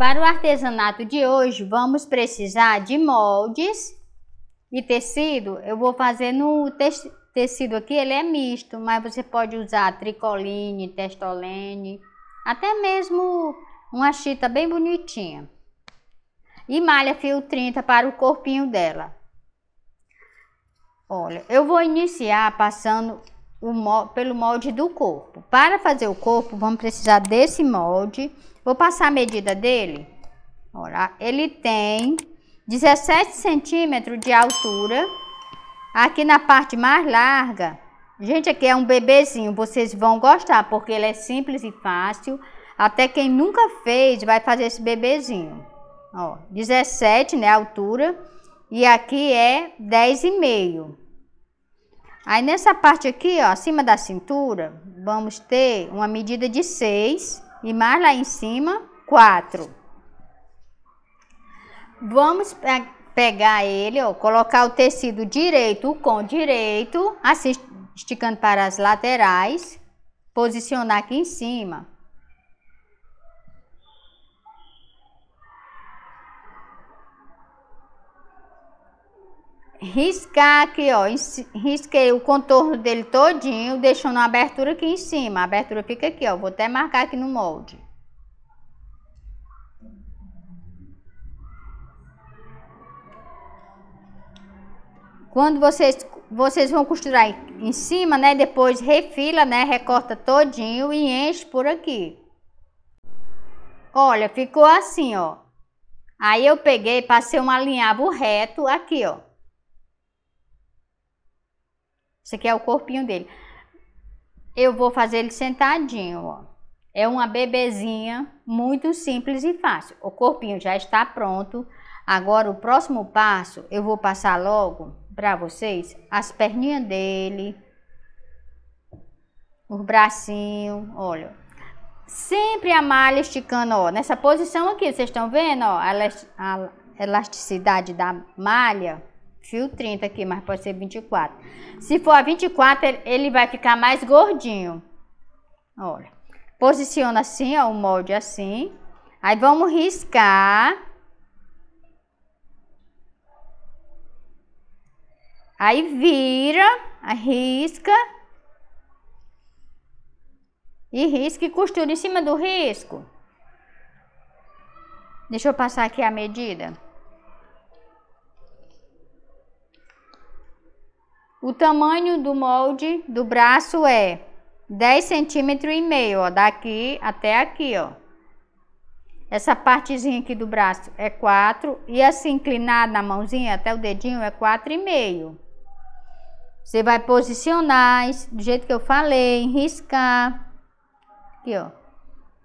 Para o artesanato de hoje, vamos precisar de moldes e tecido. Eu vou fazer no te tecido aqui, ele é misto, mas você pode usar tricoline, testolene, até mesmo uma chita bem bonitinha. E malha fio 30 para o corpinho dela. Olha, eu vou iniciar passando o, pelo molde do corpo. Para fazer o corpo, vamos precisar desse molde. Vou passar a medida dele. Olha, ele tem 17 centímetros de altura. Aqui na parte mais larga, gente, aqui é um bebezinho. Vocês vão gostar, porque ele é simples e fácil. Até quem nunca fez vai fazer esse bebezinho. Ó, 17, né, altura. E aqui é 10,5. Aí nessa parte aqui, ó, acima da cintura, vamos ter uma medida de 6 e mais lá em cima, 4. Vamos pe pegar ele, ó, colocar o tecido direito com direito, assim esticando para as laterais, posicionar aqui em cima. riscar aqui, ó, risquei o contorno dele todinho, deixando uma abertura aqui em cima. A abertura fica aqui, ó, vou até marcar aqui no molde. Quando vocês, vocês vão costurar em cima, né, depois refila, né, recorta todinho e enche por aqui. Olha, ficou assim, ó. Aí eu peguei, passei um alinhavo reto aqui, ó. Esse aqui é o corpinho dele. Eu vou fazer ele sentadinho, ó. É uma bebezinha muito simples e fácil. O corpinho já está pronto. Agora, o próximo passo, eu vou passar logo para vocês as perninhas dele, os bracinhos, olha. Sempre a malha esticando, ó, nessa posição aqui, vocês estão vendo, ó, a elasticidade da malha fio 30 aqui, mas pode ser 24. Se for a 24, ele vai ficar mais gordinho. Olha. Posiciona assim, ó, o molde assim. Aí vamos riscar. Aí vira, arrisca. E risca e costura em cima do risco. Deixa eu passar aqui a medida. O tamanho do molde do braço é 10 centímetros e meio, ó, daqui até aqui, ó. Essa partezinha aqui do braço é 4 e assim inclinada na mãozinha até o dedinho é e meio. Você vai posicionar do jeito que eu falei, riscar. Aqui, ó.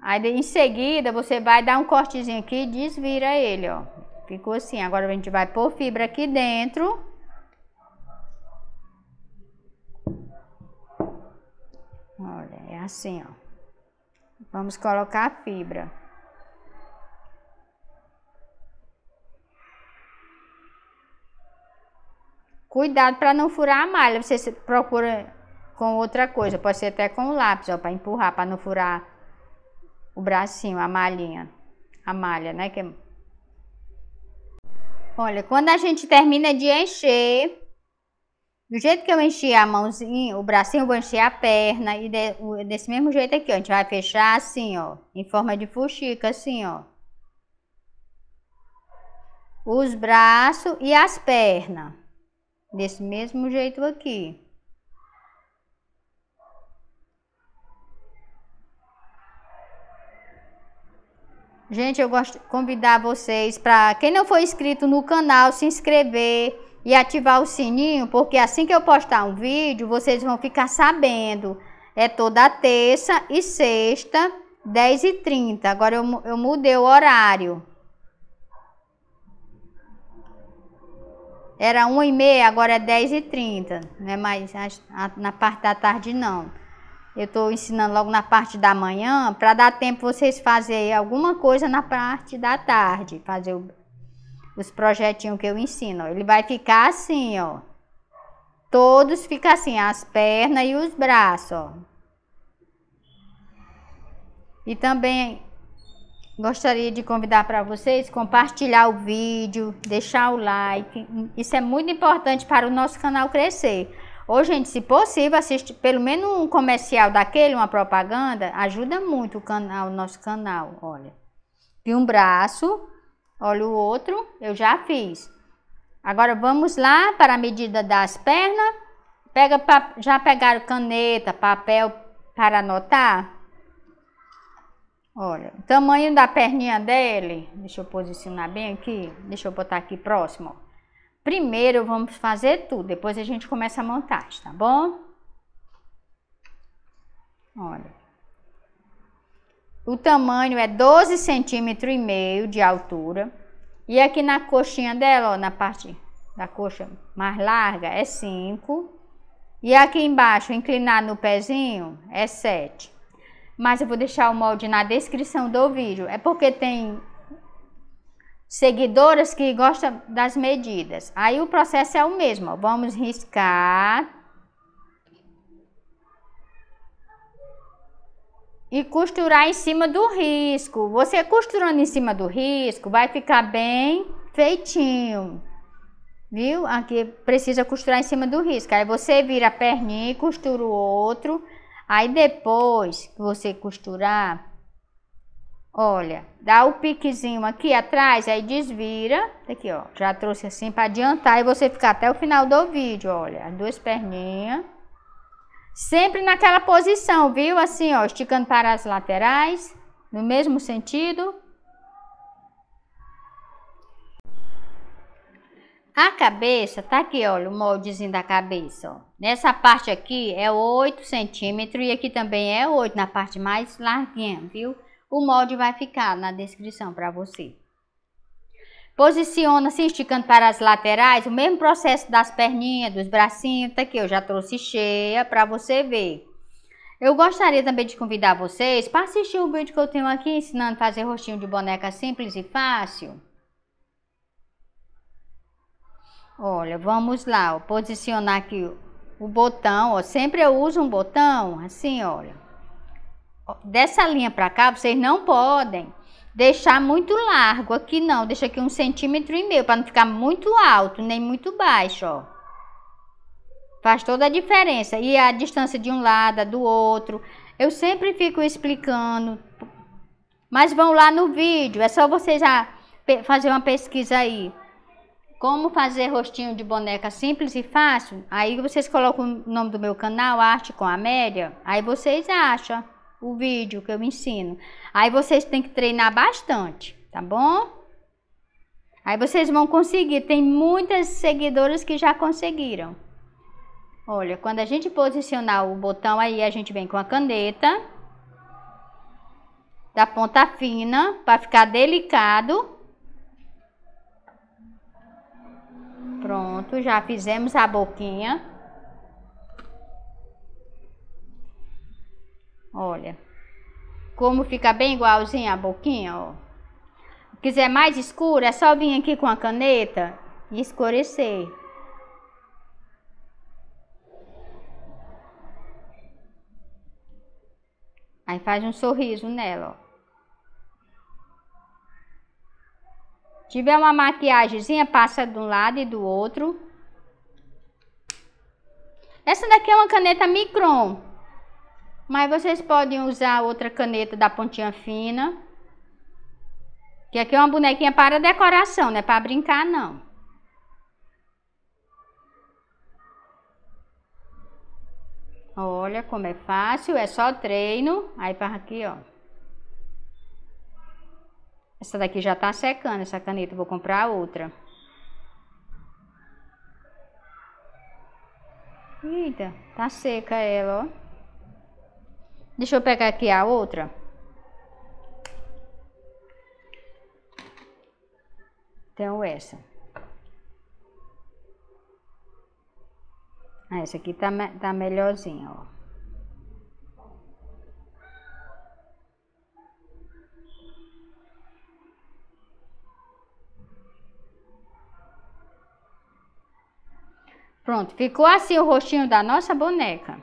Aí em seguida você vai dar um cortezinho aqui e desvira ele, ó. Ficou assim. Agora a gente vai pôr fibra aqui dentro. Olha, é assim, ó. Vamos colocar a fibra. Cuidado para não furar a malha. Você procura com outra coisa. Pode ser até com o lápis, ó, para empurrar, para não furar o bracinho, a malhinha. A malha, né? Que... É- Olha, quando a gente termina de encher, do jeito que eu enchi a mãozinha, o bracinho, eu vou encher a perna. E de, o, desse mesmo jeito aqui, ó, a gente vai fechar assim, ó. Em forma de fuxica, assim, ó. Os braços e as pernas. Desse mesmo jeito aqui. Gente, eu gosto de convidar vocês para quem não for inscrito no canal, se inscrever e ativar o sininho, porque assim que eu postar um vídeo, vocês vão ficar sabendo. É toda terça e sexta, 10h30. Agora eu, eu mudei o horário. Era 1h30, agora é 10h30. Não é mais na parte da tarde, não. Eu estou ensinando logo na parte da manhã, para dar tempo vocês fazerem alguma coisa na parte da tarde. Fazer o os projetinhos que eu ensino. Ele vai ficar assim, ó. Todos ficam assim, as pernas e os braços, ó. E também gostaria de convidar para vocês compartilhar o vídeo, deixar o like. Isso é muito importante para o nosso canal crescer. Ou, gente, se possível, assiste pelo menos um comercial daquele, uma propaganda, ajuda muito o canal, o nosso canal, olha. De um braço, Olha o outro, eu já fiz. Agora vamos lá para a medida das pernas. Pega, já pegaram caneta, papel para anotar? Olha, o tamanho da perninha dele, deixa eu posicionar bem aqui, deixa eu botar aqui próximo. Primeiro vamos fazer tudo, depois a gente começa a montagem, tá bom? Olha. O tamanho é 12 centímetros e meio de altura. E aqui na coxinha dela, ó, na parte da coxa mais larga, é 5. E aqui embaixo, inclinado no pezinho, é 7. Mas eu vou deixar o molde na descrição do vídeo. É porque tem seguidoras que gostam das medidas. Aí o processo é o mesmo. Ó. Vamos riscar e costurar em cima do risco. Você costurando em cima do risco, vai ficar bem feitinho. Viu? Aqui precisa costurar em cima do risco. Aí você vira a perninha e costura o outro. Aí depois que você costurar, olha, dá o piquezinho aqui atrás, aí desvira. Aqui, ó. Já trouxe assim para adiantar e você ficar até o final do vídeo, olha. As duas perninhas. Sempre naquela posição, viu? Assim, ó, esticando para as laterais, no mesmo sentido. A cabeça, tá aqui, olha, o moldezinho da cabeça, ó. Nessa parte aqui é 8 centímetros e aqui também é 8, na parte mais larguinha, viu? O molde vai ficar na descrição para você. Posiciona-se esticando para as laterais, o mesmo processo das perninhas, dos bracinhos, tá aqui, eu já trouxe cheia para você ver. Eu gostaria também de convidar vocês para assistir o vídeo que eu tenho aqui ensinando a fazer rostinho de boneca simples e fácil. Olha, vamos lá, ó, posicionar aqui o botão, ó, sempre eu uso um botão, assim, olha. Dessa linha para cá, vocês não podem deixar muito largo aqui não, deixa aqui um centímetro e meio para não ficar muito alto nem muito baixo, ó. Faz toda a diferença e a distância de um lado, a do outro. Eu sempre fico explicando, mas vão lá no vídeo, é só você já fazer uma pesquisa aí. Como fazer rostinho de boneca simples e fácil? Aí vocês colocam o nome do meu canal, Arte com Amélia, aí vocês acham o vídeo que eu ensino. Aí vocês têm que treinar bastante, tá bom? Aí vocês vão conseguir. Tem muitas seguidoras que já conseguiram. Olha, quando a gente posicionar o botão aí, a gente vem com a caneta da ponta fina para ficar delicado. Pronto, já fizemos a boquinha. Olha. Como fica bem igualzinho a boquinha, ó. Se quiser mais escuro, é só vir aqui com a caneta e escurecer. Aí faz um sorriso nela, ó. Tiver uma maquiagemzinha, passa de um lado e do outro. Essa daqui é uma caneta Micron. Mas vocês podem usar outra caneta da pontinha fina. Que aqui é uma bonequinha para decoração, não é para brincar não. Olha como é fácil, é só treino. Aí para aqui, ó. Essa daqui já tá secando, essa caneta, vou comprar outra. Eita, tá seca ela, ó. Deixa eu pegar aqui a outra. Então, essa. Ah, essa aqui tá, tá melhorzinha, ó. Pronto, ficou assim o rostinho da nossa boneca.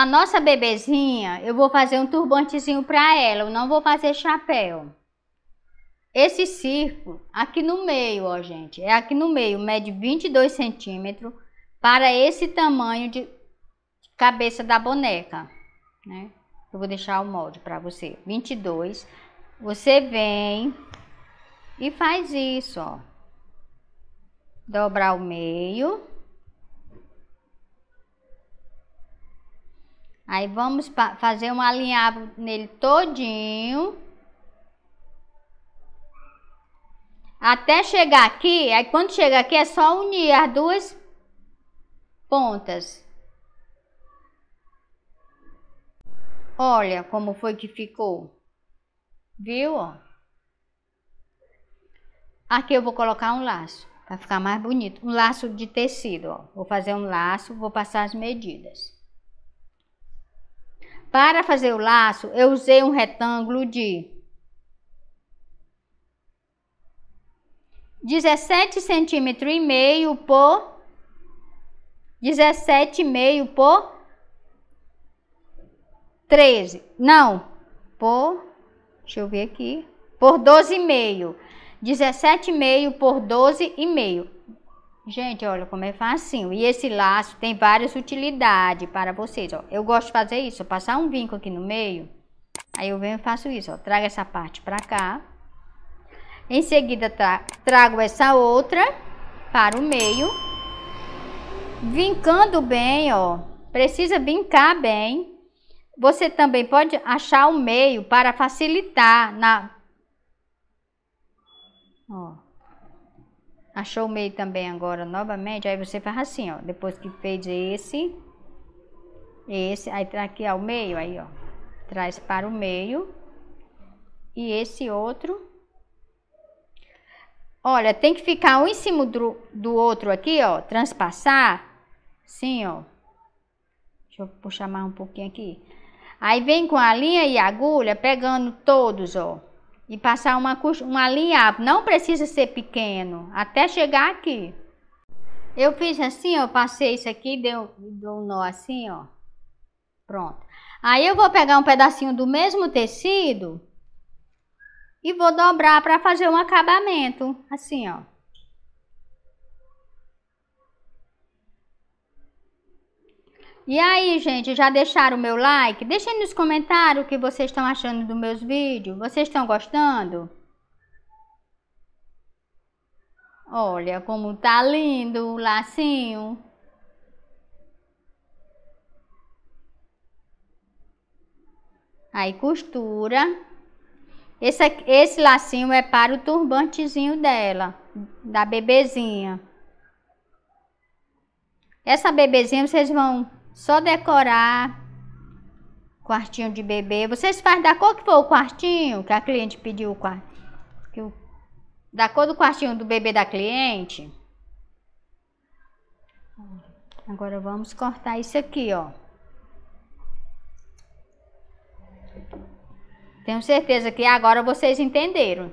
A nossa bebezinha, eu vou fazer um turbantezinho para ela, eu não vou fazer chapéu. Esse circo, aqui no meio, ó gente, é aqui no meio, mede 22 centímetros para esse tamanho de cabeça da boneca, né? Eu vou deixar o molde para você, 22. Você vem e faz isso, ó. Dobrar o meio. Aí vamos fazer um alinhavo nele todinho. Até chegar aqui, aí quando chega aqui é só unir as duas pontas. Olha como foi que ficou. Viu? Aqui eu vou colocar um laço, para ficar mais bonito. Um laço de tecido, ó. Vou fazer um laço, vou passar as medidas. Para fazer o laço, eu usei um retângulo de 17 centímetro e meio por 17 meio por 13. Não, por Deixa eu ver aqui. Por 12,5. 17,5 por 12,5. Gente, olha como é facinho. E esse laço tem várias utilidades para vocês, ó. Eu gosto de fazer isso, passar um vinco aqui no meio. Aí eu venho e faço isso, ó. Trago essa parte pra cá. Em seguida, tra trago essa outra para o meio. Vincando bem, ó. Precisa vincar bem. Você também pode achar o meio para facilitar na... Ó. Achou o meio também agora novamente, aí você faz assim, ó. Depois que fez esse, esse, aí traz aqui ao meio, aí, ó. Traz para o meio. E esse outro. Olha, tem que ficar um em cima do, do outro aqui, ó. Transpassar. Sim, ó. Deixa eu puxar mais um pouquinho aqui. Aí vem com a linha e a agulha, pegando todos, ó e passar uma, uma linha, não precisa ser pequeno, até chegar aqui. Eu fiz assim, ó, passei isso aqui, deu, deu um nó assim, ó. Pronto. Aí eu vou pegar um pedacinho do mesmo tecido e vou dobrar para fazer um acabamento, assim, ó. E aí, gente, já deixaram o meu like? Deixem nos comentários o que vocês estão achando dos meus vídeos. Vocês estão gostando? Olha como tá lindo o lacinho. Aí costura. Esse, esse lacinho é para o turbantezinho dela, da bebezinha. Essa bebezinha vocês vão só decorar. Quartinho de bebê. Vocês fazem da cor que for o quartinho, que a cliente pediu o quarto. Da cor do quartinho do bebê da cliente. Agora vamos cortar isso aqui, ó. Tenho certeza que agora vocês entenderam.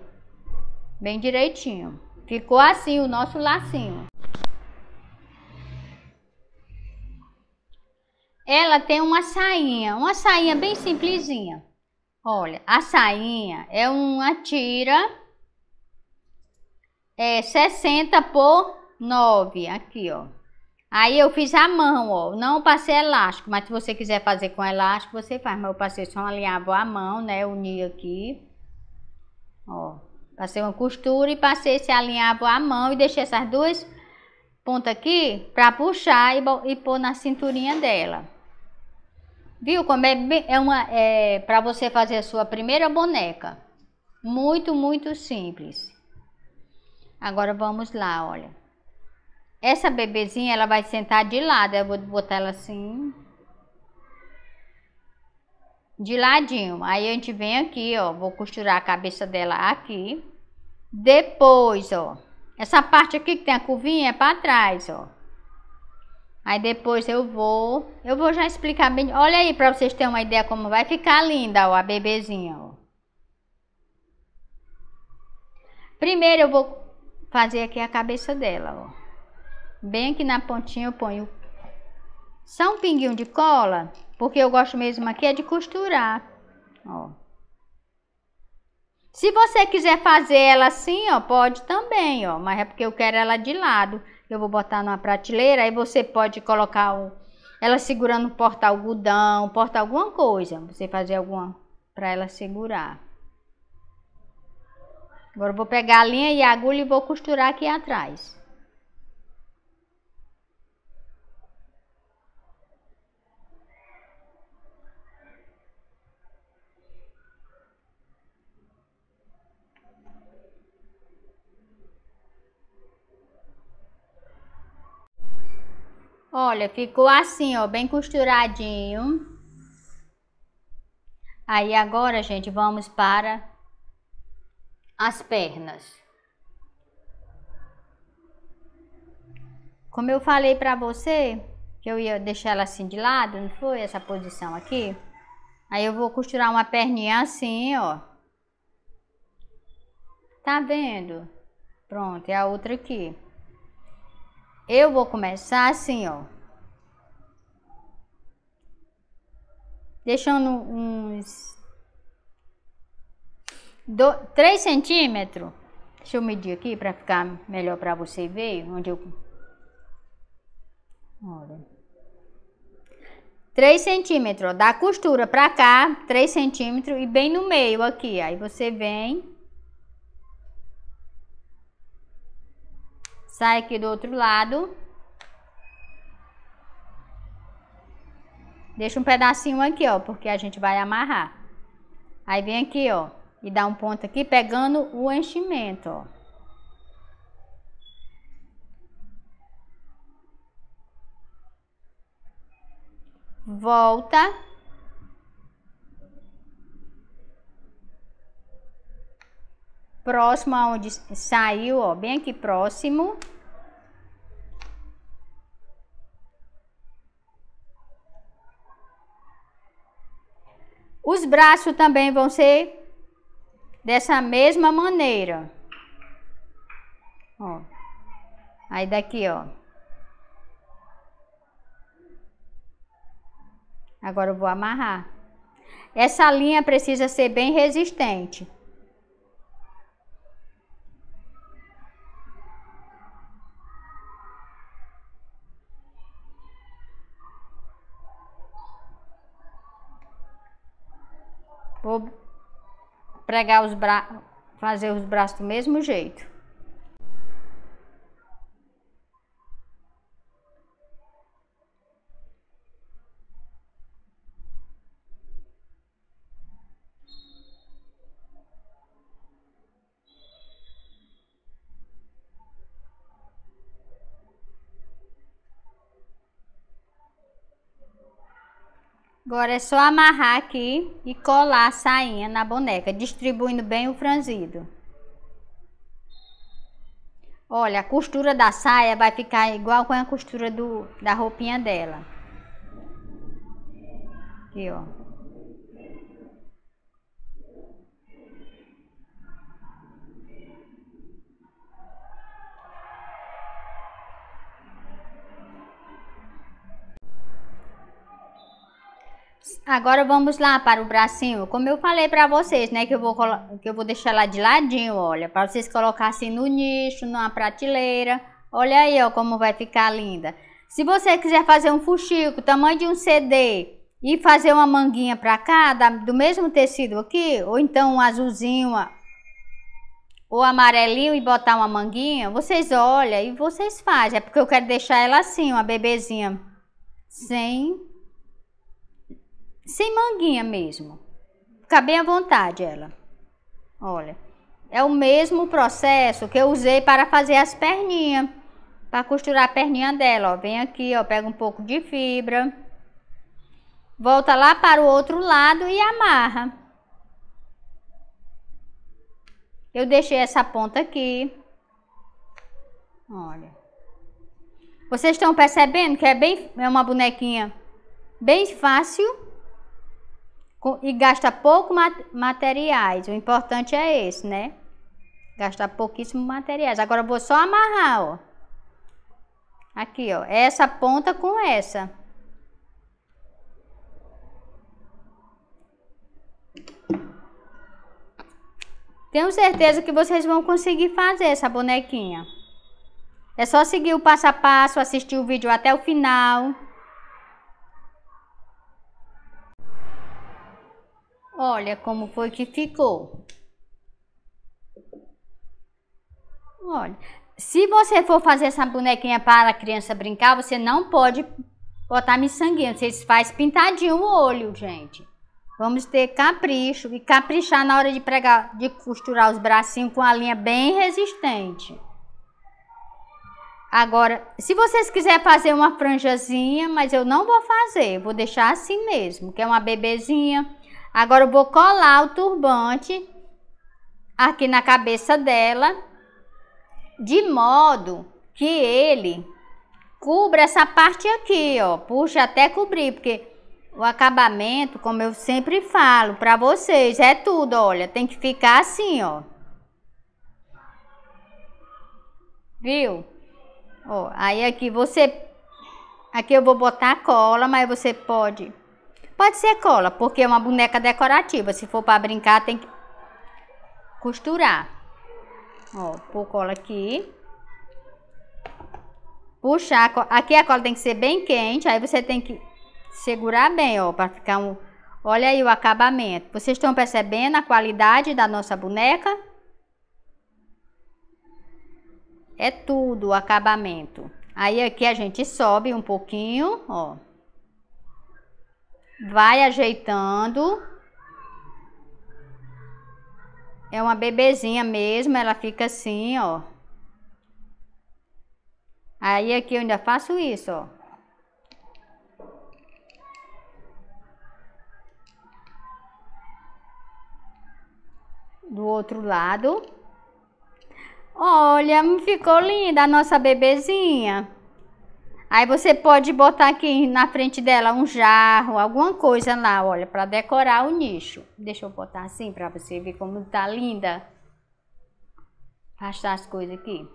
Bem direitinho. Ficou assim o nosso lacinho. ela tem uma sainha, uma sainha bem simplesinha. Olha, a sainha é uma tira é 60 por 9, aqui, ó. Aí eu fiz a mão, ó, não passei elástico, mas se você quiser fazer com elástico, você faz. Mas eu passei só alinhavo a mão, né, uni aqui, ó. Passei uma costura e passei esse alinhavo a mão e deixei essas duas pontas aqui para puxar e, e pôr na cinturinha dela. Viu como é, é uma é, para você fazer a sua primeira boneca? Muito, muito simples. Agora vamos lá, olha. Essa bebezinha ela vai sentar de lado, eu vou botar ela assim. De ladinho. Aí a gente vem aqui, ó, vou costurar a cabeça dela aqui. Depois, ó, essa parte aqui que tem a curvinha é para trás, ó. Aí depois eu vou, eu vou já explicar bem. Olha aí para vocês terem uma ideia como vai ficar linda, ó, a bebezinha, ó. Primeiro eu vou fazer aqui a cabeça dela, ó. Bem aqui na pontinha eu ponho só um pinguinho de cola, porque eu gosto mesmo aqui é de costurar, ó. Se você quiser fazer ela assim, ó, pode também, ó, mas é porque eu quero ela de lado. Eu vou botar numa prateleira, aí você pode colocar o, ela segurando porta algodão, porta alguma coisa. Você fazer alguma para ela segurar. Agora vou pegar a linha e a agulha e vou costurar aqui atrás. Olha, ficou assim, ó, bem costuradinho. Aí agora, gente, vamos para as pernas. Como eu falei pra você, que eu ia deixar ela assim de lado, não foi? Essa posição aqui. Aí eu vou costurar uma perninha assim, ó. Tá vendo? Pronto, é a outra aqui. Eu vou começar assim, ó. Deixando uns... Do, 3 centímetros. Deixa eu medir aqui para ficar melhor para você ver onde eu... Olha. 3 centímetros, ó, da costura para cá, 3 centímetros e bem no meio aqui. Aí você vem Sai aqui do outro lado. Deixa um pedacinho aqui, ó, porque a gente vai amarrar. Aí vem aqui, ó, e dá um ponto aqui pegando o enchimento, ó. Volta. próximo aonde saiu, ó, bem aqui próximo. Os braços também vão ser dessa mesma maneira. Ó. Aí daqui, ó. Agora eu vou amarrar. Essa linha precisa ser bem resistente. pregar os braços, fazer os braços do mesmo jeito. Agora é só amarrar aqui e colar a sainha na boneca, distribuindo bem o franzido. Olha, a costura da saia vai ficar igual com a costura do, da roupinha dela. Aqui, ó. Agora vamos lá para o bracinho. Como eu falei para vocês, né, que eu vou que eu vou deixar lá de ladinho, olha, para vocês colocar assim no nicho, numa prateleira. Olha aí, ó, como vai ficar linda. Se você quiser fazer um fuxico, tamanho de um CD, e fazer uma manguinha para cá, do mesmo tecido aqui, ou então um azulzinho ou amarelinho e botar uma manguinha, vocês olha, e vocês fazem. É porque eu quero deixar ela assim, uma bebezinha, sem sem manguinha mesmo. Fica bem à vontade ela. Olha, é o mesmo processo que eu usei para fazer as perninhas, para costurar a perninha dela, ó. Vem aqui, ó, pega um pouco de fibra, volta lá para o outro lado e amarra. Eu deixei essa ponta aqui. Olha. Vocês estão percebendo que é bem é uma bonequinha bem fácil e gasta pouco materiais. O importante é esse, né? Gastar pouquíssimo materiais. Agora vou só amarrar, ó. Aqui, ó. Essa ponta com essa. Tenho certeza que vocês vão conseguir fazer essa bonequinha. É só seguir o passo a passo, assistir o vídeo até o final. Olha como foi que ficou. Olha, se você for fazer essa bonequinha para a criança brincar, você não pode botar miçanguinha. Vocês faz pintadinho o olho, gente. Vamos ter capricho e caprichar na hora de pregar, de costurar os bracinhos com a linha bem resistente. Agora, se vocês quiserem fazer uma franjazinha, mas eu não vou fazer, vou deixar assim mesmo, que é uma bebezinha Agora eu vou colar o turbante aqui na cabeça dela, de modo que ele cubra essa parte aqui, ó. Puxa até cobrir, porque o acabamento, como eu sempre falo para vocês, é tudo, olha, tem que ficar assim, ó. Viu? Ó, aí aqui você aqui eu vou botar cola, mas você pode Pode ser cola, porque é uma boneca decorativa. Se for para brincar, tem que costurar. Ó, pôr cola aqui. Puxar. Aqui a cola tem que ser bem quente. Aí você tem que segurar bem, ó, para ficar um... Olha aí o acabamento. Vocês estão percebendo a qualidade da nossa boneca? É tudo o acabamento. Aí aqui a gente sobe um pouquinho, ó. Vai ajeitando. É uma bebezinha mesmo, ela fica assim, ó. Aí aqui eu ainda faço isso, ó. Do outro lado. Olha, ficou linda a nossa bebezinha. Aí você pode botar aqui na frente dela um jarro, alguma coisa lá, olha, para decorar o nicho. Deixa eu botar assim para você ver como tá linda. Arrastar as coisas aqui.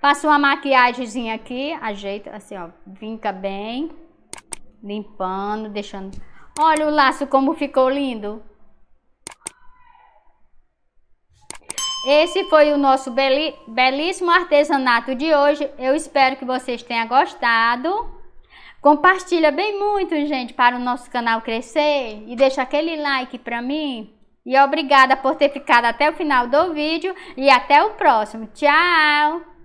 Faço uma maquiagem aqui, ajeita assim, ó, vinca bem, limpando, deixando. Olha o laço como ficou lindo. Esse foi o nosso belíssimo artesanato de hoje. Eu espero que vocês tenham gostado. Compartilha bem muito, gente, para o nosso canal crescer e deixa aquele like para mim. E obrigada por ter ficado até o final do vídeo e até o próximo. Tchau!